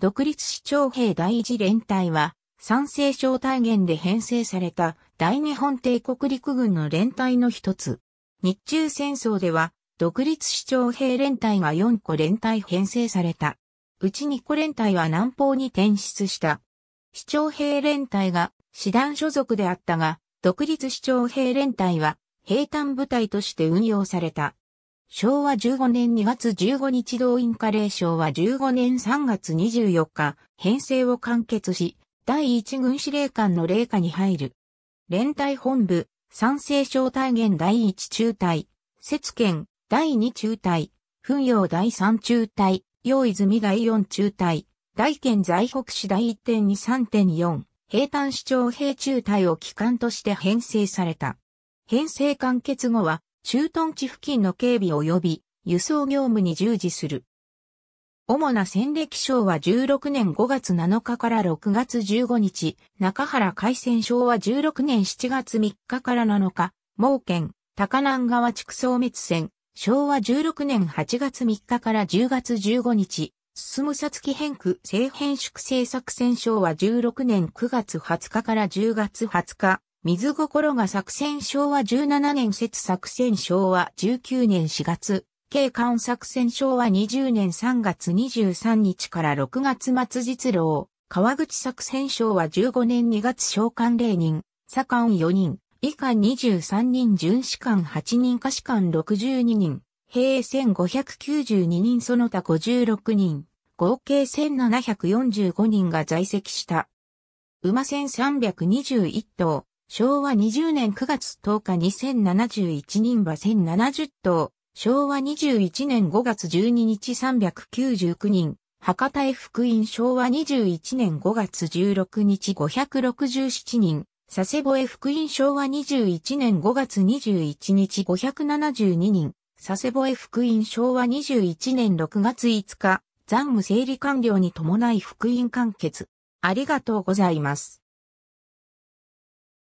独立市長兵第一連隊は、賛成省大元で編成された大日本帝国陸軍の連隊の一つ。日中戦争では、独立市長兵連隊が4個連隊編成された。うち2個連隊は南方に転出した。市長兵連隊が師団所属であったが、独立市長兵連隊は兵団部隊として運用された。昭和15年2月15日動員加令昭和15年3月24日、編成を完結し、第一軍司令官の霊下に入る。連隊本部、三成小隊元第一中隊、節県第二中隊、奮陽第三中隊、陽泉第四中隊、大県在北市第1.2.3.4、平坦市長兵中隊を機関として編成された。編成完結後は、駐屯地付近の警備及び輸送業務に従事する。主な戦歴昭和16年5月7日から6月15日、中原海戦昭和16年7月3日から7日、盲県、高南川畜層総滅戦、昭和16年8月3日から10月15日、進むさつき変区性編縮制作戦昭和16年9月20日から10月20日、水心が作戦昭和17年節作戦昭和19年4月、警官作戦昭和20年3月23日から6月末実労、川口作戦昭和15年2月召喚0人、左官4人、以下23人巡視官8人下士官62人、兵1592人その他56人、合計1745人が在籍した。馬戦321頭、昭和20年9月10日2071人馬1070頭、昭和21年5月12日399人、博多へ福音昭和21年5月16日567人、佐世保へ福音昭和21年5月21日572人、佐世保へ福音昭和21年6月5日、残務整理完了に伴い福音完結。ありがとうございます。